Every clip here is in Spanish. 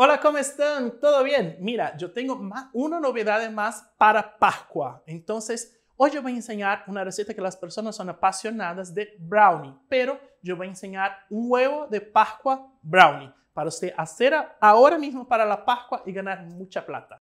Hola, ¿cómo están? ¿Todo bien? Mira, yo tengo una novedad más para Pascua. Entonces, hoy yo voy a enseñar una receta que las personas son apasionadas de brownie, pero yo voy a enseñar un huevo de Pascua brownie para usted hacer ahora mismo para la Pascua y ganar mucha plata.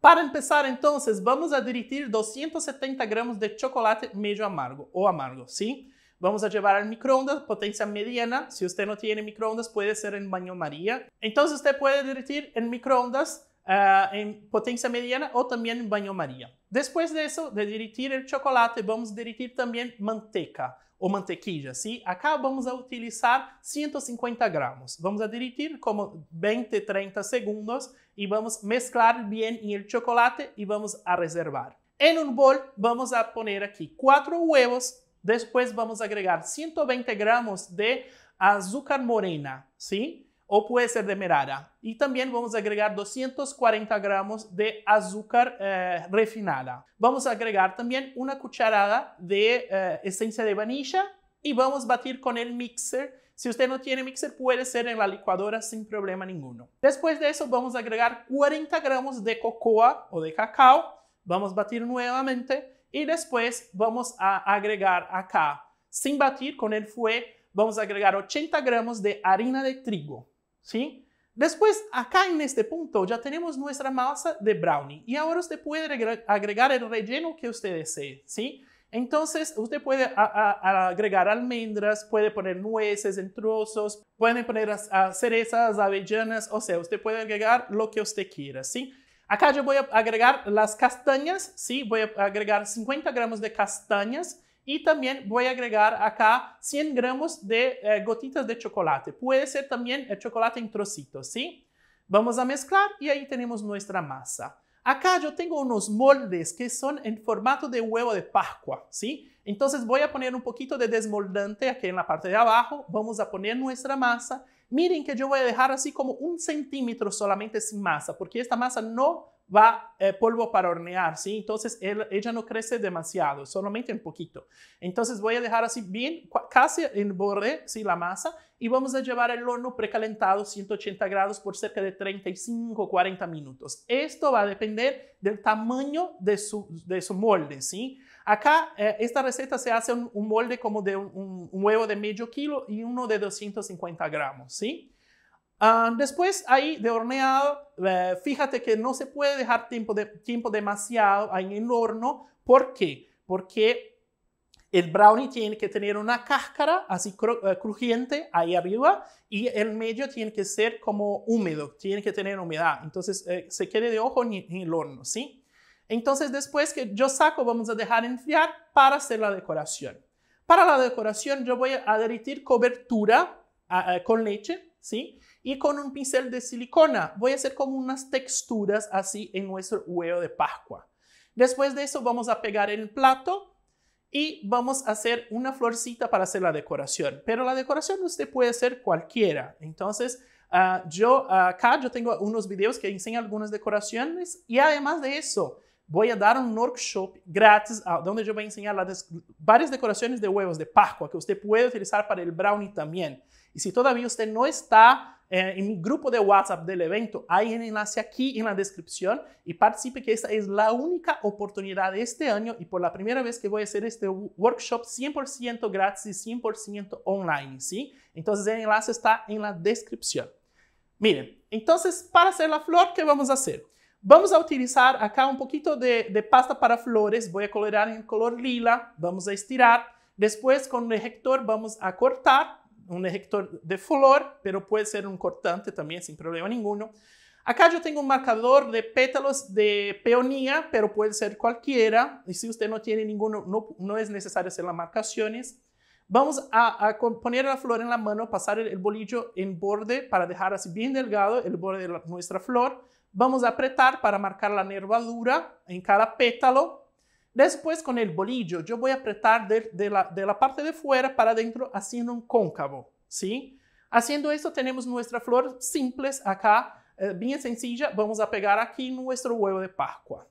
Para empezar, entonces, vamos a derretir 270 gramos de chocolate medio amargo o amargo, ¿sí? Vamos a llevar al microondas, potencia mediana. Si usted no tiene microondas, puede ser en baño María. Entonces usted puede derretir en microondas ah, en potencia mediana o también en baño María. Después de eso, de derretir el chocolate, vamos a derretir también manteca o mantequilla, ¿sí? Acá vamos a utilizar 150 gramos. Vamos a derretir como 20, 30 segundos y vamos a mezclar bien el chocolate y vamos a reservar. En un bol vamos a poner aquí cuatro huevos, Después vamos a agregar 120 gramos de azúcar morena, ¿sí? O puede ser de Y también vamos a agregar 240 gramos de azúcar eh, refinada. Vamos a agregar también una cucharada de eh, esencia de vainilla y vamos a batir con el mixer. Si usted no tiene mixer, puede ser en la licuadora sin problema ninguno. Después de eso, vamos a agregar 40 gramos de cocoa o de cacao. Vamos a batir nuevamente y después vamos a agregar acá, sin batir con el fue, vamos a agregar 80 gramos de harina de trigo, ¿sí? Después, acá en este punto ya tenemos nuestra masa de brownie y ahora usted puede agregar el relleno que usted desee, ¿sí? Entonces, usted puede agregar almendras, puede poner nueces en trozos, puede poner cerezas, avellanas, o sea, usted puede agregar lo que usted quiera, ¿sí? Acá yo voy a agregar las castañas, ¿sí? Voy a agregar 50 gramos de castañas y también voy a agregar acá 100 gramos de eh, gotitas de chocolate. Puede ser también el chocolate en trocitos, ¿sí? Vamos a mezclar y ahí tenemos nuestra masa. Acá yo tengo unos moldes que son en formato de huevo de Pascua, ¿sí? Entonces voy a poner un poquito de desmoldante aquí en la parte de abajo, vamos a poner nuestra masa miren que yo voy a dejar así como un centímetro solamente sin masa, porque esta masa no va eh, polvo para hornear, ¿sí? Entonces ella no crece demasiado, solamente un poquito. Entonces voy a dejar así bien, casi en borde, ¿sí? La masa y vamos a llevar el horno precalentado a 180 grados por cerca de 35, o 40 minutos. Esto va a depender del tamaño de su, molde, ¿sí? Acá eh, esta receta se hace un, molde como de un, huevo de medio kilo y uno de 250 gramos, ¿sí? Ah, después ahí de horneado, eh, fíjate que no se puede dejar tiempo, de, tiempo demasiado en el horno. ¿Por qué? Porque el brownie tiene que tener una cáscara así eh, crujiente ahí arriba y el medio tiene que ser como húmedo, tiene que tener humedad. Entonces eh, se quede de ojo en, el horno, ¿sí? Entonces después que yo saco, vamos a dejar enfriar para hacer la decoración. Para la decoración yo voy a derretir cobertura ah, con leche, ¿sí? Y con un pincel de silicona voy a hacer como unas texturas así en nuestro huevo de Pascua. Después de eso vamos a pegar el plato y vamos a hacer una florcita para hacer la decoración. Pero la decoración usted puede hacer cualquiera. Entonces, ah, yo acá yo tengo unos videos que enseñan algunas decoraciones y además de eso, voy a dar un workshop gratis ah, donde yo voy a enseñar varias decoraciones de huevos de Pascua que usted puede utilizar para el brownie también. Y si todavía usted no está eh, en mi grupo de WhatsApp del evento. Hay un enlace aquí en la descripción y participe que esta es la única oportunidad de este año y por la primera vez que voy a hacer este workshop 100% gratis y 100% online, ¿sí? Entonces el enlace está en la descripción. Miren, entonces para hacer la flor, ¿qué vamos a hacer? Vamos a utilizar acá un poquito de, pasta para flores. Voy a colorear en color lila. Vamos a estirar. Después con el ejector vamos a cortar un ejector de flor, pero puede ser un cortante también sin problema ninguno. Acá yo tengo un marcador de pétalos de peonía, pero puede ser cualquiera. Y si usted no tiene ninguno, no, es necesario hacer las marcaciones. Vamos a, poner la flor en la mano, pasar el, bolillo en borde para dejar así bien delgado el borde de nuestra flor. Vamos a apretar para marcar la nervadura en cada pétalo Después con el bolillo yo voy a apretar de, la, parte de fuera para adentro haciendo un cóncavo, ¿sí? Haciendo esto tenemos nuestra flor simples acá, eh, bien sencilla. Vamos a pegar aquí nuestro huevo de Pascua.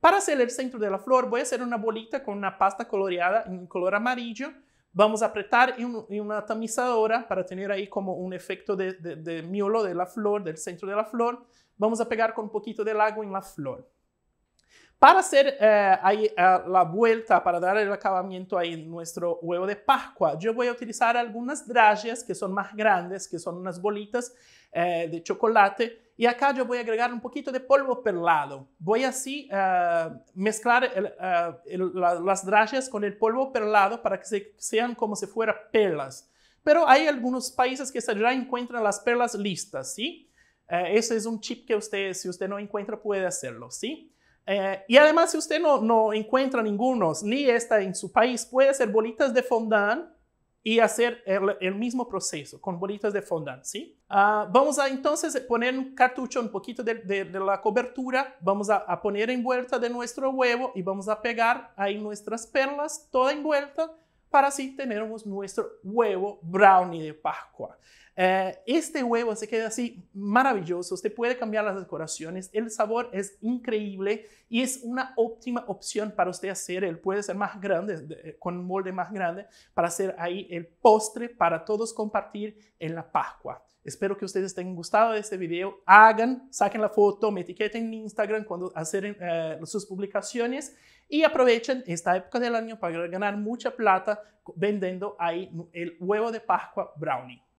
Para hacer el centro de la flor voy a hacer una bolita con una pasta coloreada en color amarillo. Vamos a apretar en, una tamizadora para tener ahí como un efecto de, miolo de la flor, del centro de la flor. Vamos a pegar con un poquito de agua en la flor. Para hacer eh, ahí, eh, la vuelta, para dar el acabamiento ahí en nuestro huevo de Pascua, yo voy a utilizar algunas drayas que son más grandes, que son unas bolitas eh, de chocolate. Y acá yo voy a agregar un poquito de polvo perlado. Voy así mezclar las dragias con el polvo perlado para que sean como si fueran perlas. Pero hay algunos países que ya encuentran las perlas listas, ¿sí? ese es un chip que usted, si usted no encuentra, puede hacerlo, ¿sí? Eh, y además, si usted no, encuentra ninguno, ni está en su país, puede hacer bolitas de fondant y hacer el, mismo proceso con bolitas de fondant, ¿sí? Ah, vamos a entonces poner un cartucho, un poquito de, la cobertura, vamos a, a poner envuelta de nuestro huevo y vamos a pegar ahí nuestras perlas toda envuelta para así tenermos nuestro huevo brownie de Pascua. Eh, este huevo se queda así maravilloso, usted puede cambiar las decoraciones, el sabor es increíble y es una óptima opción para usted hacer, él puede ser más grande, eh, con un molde más grande, para hacer ahí el postre para todos compartir en la Pascua. Espero que ustedes tengan gustado de este video. Hagan, saquen la foto, me etiqueten en Instagram cuando hacen eh, sus publicaciones y aprovechen esta época del año para ganar mucha plata vendiendo ahí el huevo de Pascua Brownie.